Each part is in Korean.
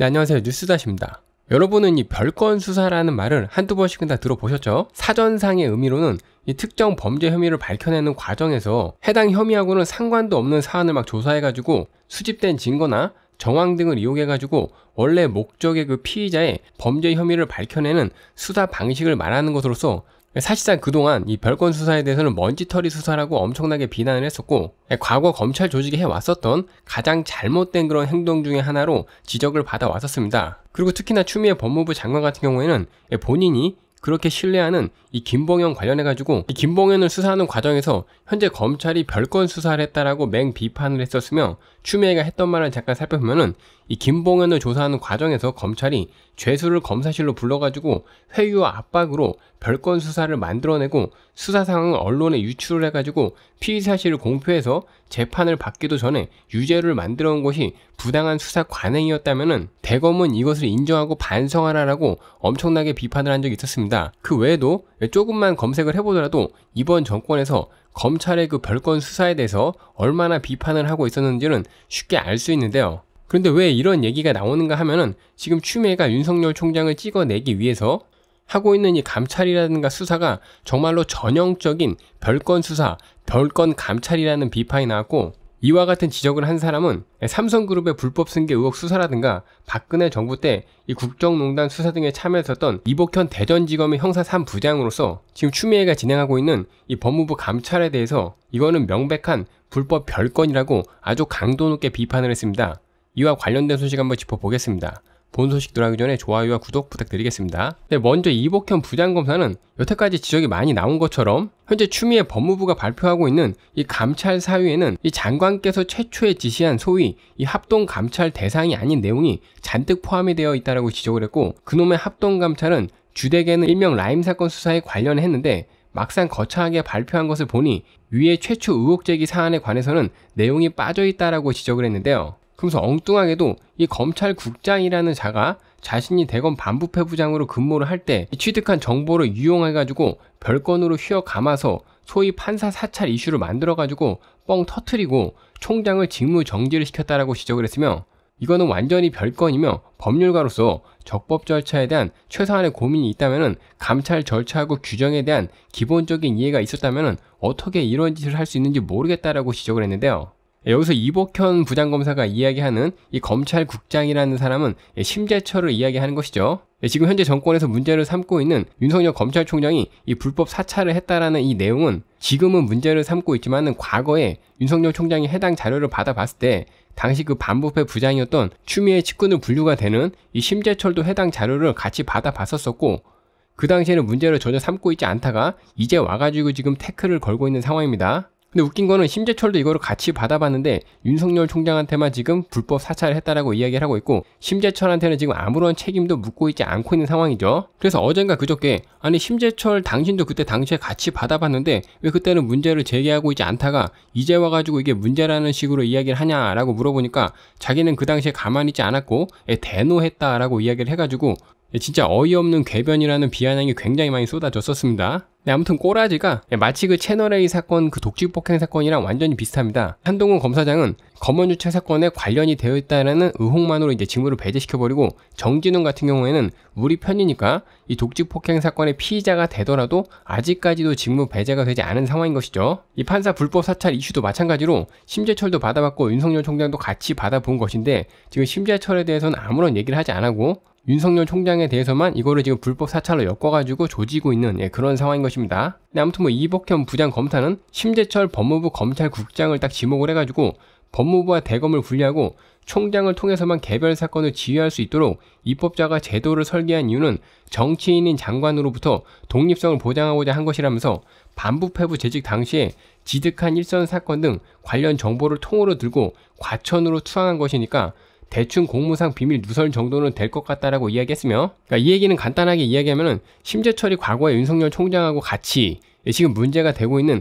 네, 안녕하세요. 뉴스다시입니다. 여러분은 이 별건 수사라는 말을 한두 번씩은 다 들어보셨죠? 사전상의 의미로는 이 특정 범죄 혐의를 밝혀내는 과정에서 해당 혐의하고는 상관도 없는 사안을 막 조사해가지고 수집된 증거나 정황 등을 이용해가지고 원래 목적의 그 피의자의 범죄 혐의를 밝혀내는 수사 방식을 말하는 것으로서 사실상 그동안 이 별건 수사에 대해서는 먼지털이 수사라고 엄청나게 비난을 했었고 예, 과거 검찰 조직이 해왔었던 가장 잘못된 그런 행동 중의 하나로 지적을 받아왔었습니다. 그리고 특히나 추미애 법무부 장관 같은 경우에는 예, 본인이 그렇게 신뢰하는 이 김봉현 관련해가지고 이 김봉현을 수사하는 과정에서 현재 검찰이 별건 수사를 했다라고 맹 비판을 했었으며 추미애가 했던 말을 잠깐 살펴보면은 이 김봉현을 조사하는 과정에서 검찰이 죄수를 검사실로 불러가지고 회유와 압박으로 별건 수사를 만들어내고 수사 상황을 언론에 유출을 해가지고 피의 사실을 공표해서 재판을 받기도 전에 유죄를 만들어온 것이 부당한 수사 관행이었다면은 대검은 이것을 인정하고 반성하라라고 엄청나게 비판을 한 적이 있었습니다. 그 외에도 조금만 검색을 해보더라도 이번 정권에서 검찰의 그 별건 수사에 대해서 얼마나 비판을 하고 있었는지는 쉽게 알 수 있는데요. 그런데 왜 이런 얘기가 나오는가 하면은 지금 추미애가 윤석열 총장을 찍어내기 위해서 하고 있는 이 감찰이라든가 수사가 정말로 전형적인 별건 수사, 별건 감찰이라는 비판이 나왔고 이와 같은 지적을 한 사람은 삼성그룹의 불법 승계 의혹 수사라든가 박근혜 정부 때 이 국정농단 수사 등에 참여했었던 이복현 대전지검의 형사 3부장으로서 지금 추미애가 진행하고 있는 이 법무부 감찰에 대해서 이거는 명백한 불법 별건이라고 아주 강도 높게 비판을 했습니다. 이와 관련된 소식 한번 짚어보겠습니다. 본 소식 들어가기 전에 좋아요와 구독 부탁드리겠습니다. 네, 먼저 이복현 부장검사는 여태까지 지적이 많이 나온 것처럼 현재 추미애 법무부가 발표하고 있는 이 감찰 사유에는 이 장관께서 최초에 지시한 소위 이 합동 감찰 대상이 아닌 내용이 잔뜩 포함이 되어 있다라고 지적을 했고 그놈의 합동 감찰은 주댁에는 일명 라임 사건 수사에 관련했는데 막상 거창하게 발표한 것을 보니 위의 최초 의혹 제기 사안에 관해서는 내용이 빠져 있다라고 지적을 했는데요. 그러면서 엉뚱하게도 이 검찰국장이라는 자가 자신이 대검 반부패부장으로 근무를 할 때 취득한 정보를 이용해가지고 별건으로 휘어 감아서 소위 판사 사찰 이슈를 만들어가지고 뻥 터트리고 총장을 직무 정지를 시켰다라고 지적을 했으며 이거는 완전히 별건이며 법률가로서 적법 절차에 대한 최소한의 고민이 있다면 감찰 절차하고 규정에 대한 기본적인 이해가 있었다면 어떻게 이런 짓을 할 수 있는지 모르겠다라고 지적을 했는데요. 예, 여기서 이복현 부장검사가 이야기하는 이 검찰국장이라는 사람은 예, 심재철을 이야기하는 것이죠. 예, 지금 현재 정권에서 문제를 삼고 있는 윤석열 검찰총장이 이 불법 사찰을 했다라는 이 내용은 지금은 문제를 삼고 있지만은 과거에 윤석열 총장이 해당 자료를 받아봤을 때 당시 그 반부패 부장이었던 추미애 측근으 분류가 되는 이 심재철도 해당 자료를 같이 받아봤었었고 그 당시에는 문제를 전혀 삼고 있지 않다가 이제 와가지고 지금 태클을 걸고 있는 상황입니다. 근데 웃긴 거는 심재철도 이거를 같이 받아봤는데 윤석열 총장한테만 지금 불법 사찰을 했다라고 이야기를 하고 있고 심재철한테는 지금 아무런 책임도 묻고 있지 않고 있는 상황이죠. 그래서 어젠가 그저께 아니 심재철 당신도 그때 당시에 같이 받아봤는데 왜 그때는 문제를 제기하고 있지 않다가 이제 와가지고 이게 문제라는 식으로 이야기를 하냐라고 물어보니까 자기는 그 당시에 가만히 있지 않았고 예, 대노했다라고 이야기를 해가지고 예, 진짜 어이없는 궤변이라는 비아냥이 굉장히 많이 쏟아졌었습니다. 네, 아무튼 꼬라지가 마치 그 채널A 사건 그 독직 폭행 사건이랑 완전히 비슷합니다. 한동훈 검사장은 검언유착 사건에 관련이 되어 있다라는 의혹만으로 이제 직무를 배제시켜버리고 정진웅 같은 경우에는 우리 편이니까 이 독직 폭행 사건의 피의자가 되더라도 아직까지도 직무 배제가 되지 않은 상황인 것이죠. 이 판사 불법 사찰 이슈도 마찬가지로 심재철도 받아봤고 윤석열 총장도 같이 받아본 것인데 지금 심재철에 대해서는 아무런 얘기를 하지 않고 윤석열 총장에 대해서만 이거를 지금 불법 사찰로 엮어가지고 조지고 있는 예, 그런 상황인 것이죠. 것입니다. 네, 아무튼 뭐 이복현 부장 검사는 심재철 법무부 검찰국장을 딱 지목을 해가지고 법무부와 대검을 분리하고 총장을 통해서만 개별 사건을 지휘할 수 있도록 입법자가 제도를 설계한 이유는 정치인인 장관으로부터 독립성을 보장하고자 한 것이라면서 반부패부 재직 당시에 지득한 일선 사건 등 관련 정보를 통으로 들고 과천으로 투항한 것이니까 대충 공무상 비밀 누설 정도는 될 것 같다라고 이야기했으며 그러니까 이 얘기는 간단하게 이야기하면 심재철이 과거에 윤석열 총장하고 같이 지금 문제가 되고 있는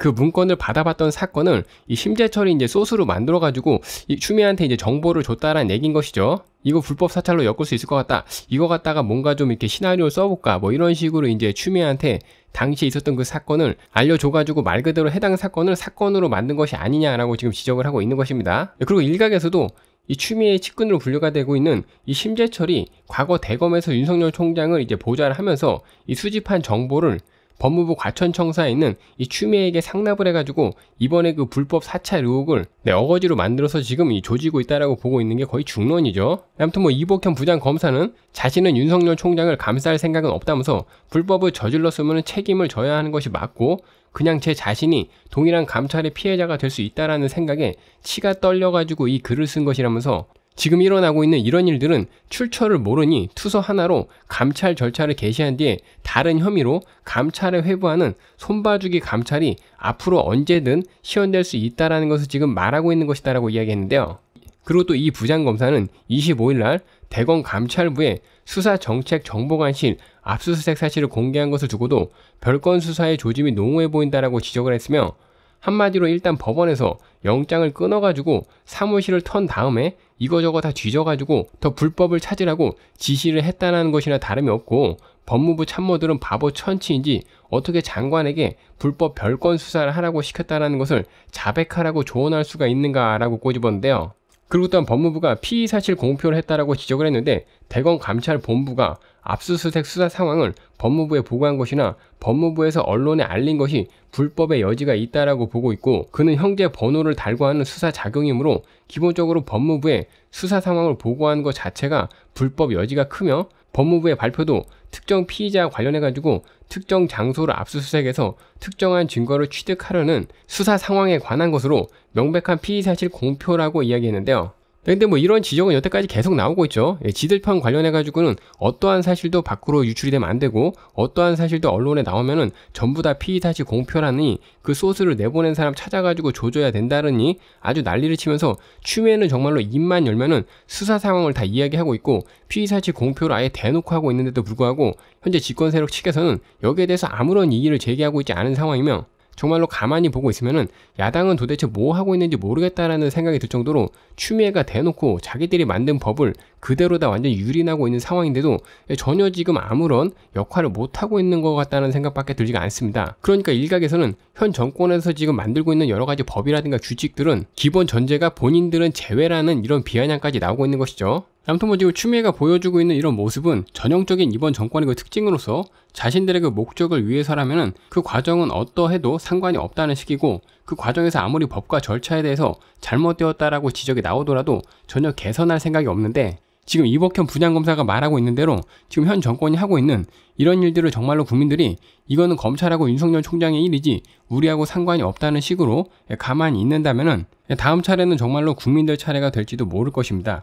그 문건을 받아봤던 사건을 이 심재철이 이제 소스로 만들어가지고 이 추미애한테 이제 정보를 줬다라는 얘기인 것이죠. 이거 불법 사찰로 엮을 수 있을 것 같다. 이거 갖다가 뭔가 좀 이렇게 시나리오를 써볼까. 뭐 이런 식으로 이제 추미애한테 당시에 있었던 그 사건을 알려줘가지고 말 그대로 해당 사건을 사건으로 만든 것이 아니냐라고 지금 지적을 하고 있는 것입니다. 그리고 일각에서도 이 추미애의 측근으로 분류가 되고 있는 이 심재철이 과거 대검에서 윤석열 총장을 이제 보좌를 하면서 이 수집한 정보를 법무부 과천청사에 있는 이 추미애에게 상납을 해가지고 이번에 그 불법 사찰 의혹을 네, 어거지로 만들어서 지금 이 조지고 있다라고 보고 있는 게 거의 중론이죠. 아무튼 뭐 이복현 부장 검사는 자신은 윤석열 총장을 감쌀 생각은 없다면서 불법을 저질렀으면 책임을 져야 하는 것이 맞고 그냥 제 자신이 동일한 감찰의 피해자가 될 수 있다라는 생각에 치가 떨려가지고 이 글을 쓴 것이라면서 지금 일어나고 있는 이런 일들은 출처를 모르니 투서 하나로 감찰 절차를 개시한 뒤에 다른 혐의로 감찰에 회부하는 손봐주기 감찰이 앞으로 언제든 시연될 수 있다라는 것을 지금 말하고 있는 것이다라고 이야기했는데요. 그리고 또 이 부장검사는 25일날 대검 감찰부에 수사정책정보관실 압수수색 사실을 공개한 것을 두고도 별건 수사의 조짐이 농후해 보인다라고 지적을 했으며 한마디로 일단 법원에서 영장을 끊어가지고 사무실을 턴 다음에 이거저거 다 뒤져가지고 더 불법을 찾으라고 지시를 했다는 것이나 다름이 없고 법무부 참모들은 바보 천치인지 어떻게 장관에게 불법 별건 수사를 하라고 시켰다는 것을 자백하라고 조언할 수가 있는가라고 꼬집었는데요. 그리고 또한 법무부가 피의 사실 공표를 했다라고 지적을 했는데 대검 감찰 본부가 압수수색 수사 상황을 법무부에 보고한 것이나 법무부에서 언론에 알린 것이 불법의 여지가 있다라고 보고 있고 그는 형제 번호를 달고 하는 수사 작용이므로 기본적으로 법무부에 수사 상황을 보고한 것 자체가 불법 여지가 크며 법무부의 발표도 특정 피의자 관련해 가지고 특정 장소를 압수수색해서 특정한 증거를 취득하려는 수사 상황에 관한 것으로 명백한 피의 사실 공표라고 이야기했는데요. 근데 뭐 이런 지적은 여태까지 계속 나오고 있죠. 예, 지들편 관련해가지고는 어떠한 사실도 밖으로 유출이 되면 안 되고, 어떠한 사실도 언론에 나오면은 전부 다 피의사실 공표라니, 그 소스를 내보낸 사람 찾아가지고 조져야 된다느니 아주 난리를 치면서 추미애는 정말로 입만 열면은 수사 상황을 다 이야기하고 있고, 피의사실 공표를 아예 대놓고 하고 있는데도 불구하고, 현재 집권 세력 측에서는 여기에 대해서 아무런 이의를 제기하고 있지 않은 상황이며, 정말로 가만히 보고 있으면은 야당은 도대체 뭐 하고 있는지 모르겠다라는 생각이 들 정도로 추미애가 대놓고 자기들이 만든 법을 그대로 다 완전히 유린하고 있는 상황인데도 전혀 지금 아무런 역할을 못하고 있는 것 같다는 생각밖에 들지가 않습니다. 그러니까 일각에서는 현 정권에서 지금 만들고 있는 여러 가지 법이라든가 규칙들은 기본 전제가 본인들은 제외라는 이런 비아냥까지 나오고 있는 것이죠. 아무튼 뭐 지금 추미애가 보여주고 있는 이런 모습은 전형적인 이번 정권의 그 특징으로서 자신들의 그 목적을 위해서라면 그 과정은 어떠해도 상관이 없다는 식이고 그 과정에서 아무리 법과 절차에 대해서 잘못되었다라고 지적이 나오더라도 전혀 개선할 생각이 없는데 지금 이복현 부장검사가 말하고 있는 대로 지금 현 정권이 하고 있는 이런 일들을 정말로 국민들이 이거는 검찰하고 윤석열 총장의 일이지 우리하고 상관이 없다는 식으로 가만히 있는다면 다음 차례는 정말로 국민들 차례가 될지도 모를 것입니다.